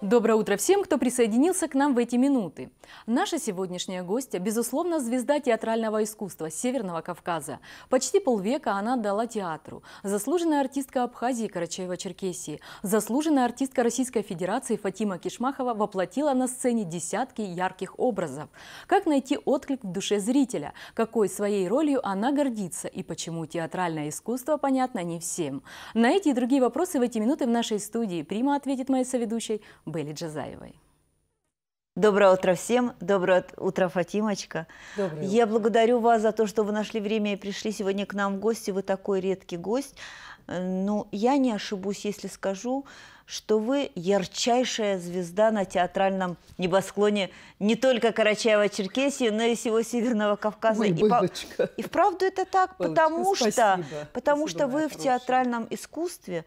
Доброе утро всем, кто присоединился к нам в эти минуты. Наша сегодняшняя гостья, безусловно, звезда театрального искусства Северного Кавказа. Почти полвека она дала театру. Заслуженная артистка Абхазии Карачаева-Черкесии, заслуженная артистка Российской Федерации Фатима Кишмахова воплотила на сцене десятки ярких образов. Как найти отклик в душе зрителя? Какой своей ролью она гордится? И почему театральное искусство понятно не всем? На эти и другие вопросы в эти минуты в нашей студии Прима ответит моей соведущей Белли Джазаевой. Доброе утро всем. Доброе утро, Фатимочка. Доброе утро. Я благодарю вас за то, что вы нашли время и пришли сегодня к нам в гости. Вы такой редкий гость. Э, но ну, я не ошибусь, если скажу, что вы ярчайшая звезда на театральном небосклоне не только Карачаева-Черкесии, но и всего Северного Кавказа. Ой, и, по... и вправду это так, потому спасибо. что, потому что вы в театральном искусстве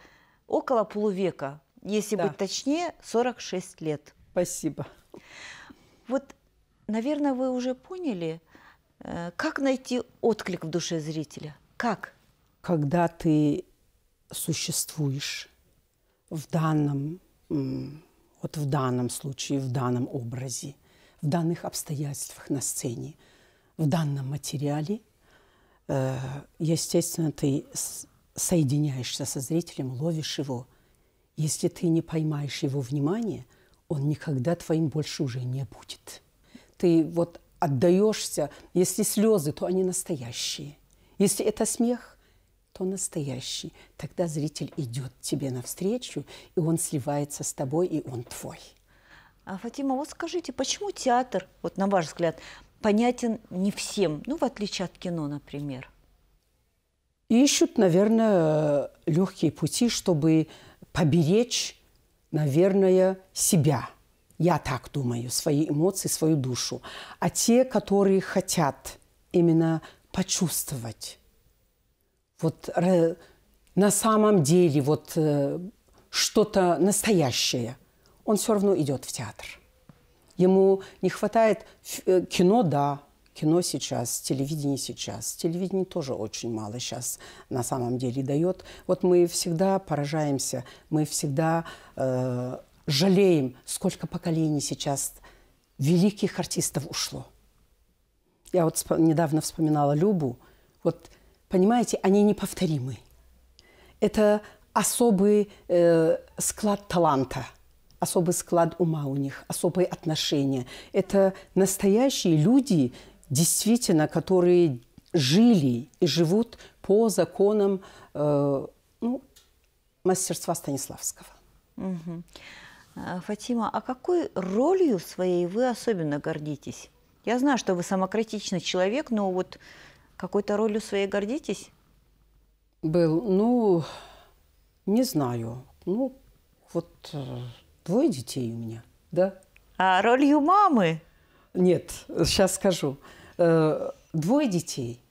около полувека если да. быть точнее, 46 лет. Спасибо. Вот, наверное, вы уже поняли, э, как найти отклик в душе зрителя? Как? Когда ты существуешь в данном, вот в данном случае, в данном образе, в данных обстоятельствах на сцене, в данном материале, э, естественно, ты соединяешься со зрителем, ловишь его – если ты не поймаешь его внимание, он никогда твоим больше уже не будет. Ты вот отдаешься, если слезы, то они настоящие. Если это смех, то настоящий. Тогда зритель идет тебе навстречу, и он сливается с тобой, и он твой. А, Фатима, вот скажите, почему театр, вот на ваш взгляд, понятен не всем, ну, в отличие от кино, например? Ищут, наверное, легкие пути, чтобы поберечь, наверное, себя. Я так думаю, свои эмоции, свою душу. А те, которые хотят именно почувствовать, вот э, на самом деле вот э, что-то настоящее, он все равно идет в театр. Ему не хватает э, кино, да, кино сейчас, телевидение сейчас. Телевидение тоже очень мало сейчас на самом деле дает. Вот мы всегда поражаемся, мы всегда э, жалеем, сколько поколений сейчас великих артистов ушло. Я вот недавно вспоминала Любу. Вот, понимаете, они неповторимы. Это особый э, склад таланта, особый склад ума у них, особые отношения. Это настоящие люди, действительно, которые жили и живут по законам э, ну, мастерства Станиславского. Угу. Фатима, а какой ролью своей вы особенно гордитесь? Я знаю, что вы самокритичный человек, но вот какой-то ролью своей гордитесь? Был, ну, не знаю. Ну, вот э, двое детей у меня, да. А ролью мамы? Нет, сейчас скажу. Э, двое детей.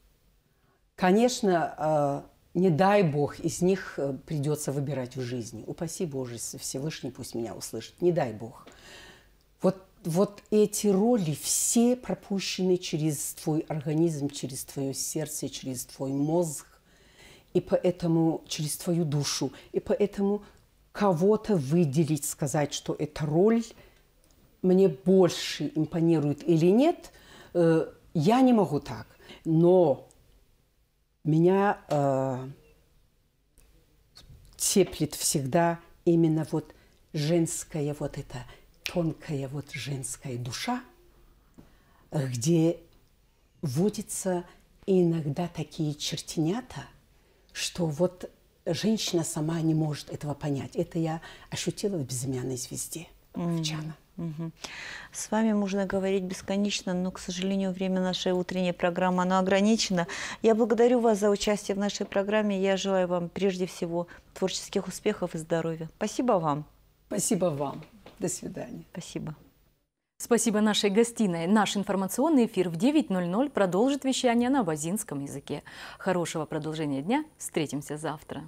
Конечно, э, не дай бог, из них э, придется выбирать в жизни. Упаси Боже, Всевышний пусть меня услышит. Не дай бог. Вот, вот эти роли все пропущены через твой организм, через твое сердце, через твой мозг, и поэтому через твою душу. И поэтому кого-то выделить, сказать, что эта роль мне больше импонирует или нет – я не могу так, но меня э, теплит всегда именно вот женская вот эта тонкая вот женская душа, где водятся иногда такие чертенята, что вот женщина сама не может этого понять. Это я ощутила в «Безымянной звезде» mm. -hmm. Овчана. С вами можно говорить бесконечно, но, к сожалению, время нашей утренней программы оно ограничено. Я благодарю вас за участие в нашей программе. Я желаю вам прежде всего творческих успехов и здоровья. Спасибо вам. Спасибо вам. До свидания. Спасибо. Спасибо нашей гостиной. Наш информационный эфир в 9.00 продолжит вещание на базинском языке. Хорошего продолжения дня. Встретимся завтра.